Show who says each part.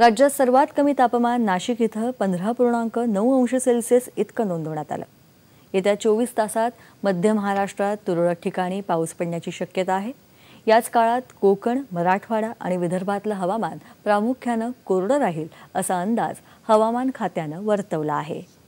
Speaker 1: राज्यात सर्वात कमी तापमान नाशिक इथं पंधरा पूर्णांक नऊ अंश सेल्सिअस इतकं नोंदवण्यात आलं येत्या चोवीस तासात मध्य महाराष्ट्रात तुरळक ठिकाणी पाऊस पडण्याची शक्यता आहे याच काळात कोकण मराठवाडा आणि विदर्भातलं हवामान प्रामुख्यानं कोरडं राहील असा अंदाज हवामान खात्यानं वर्तवला आहे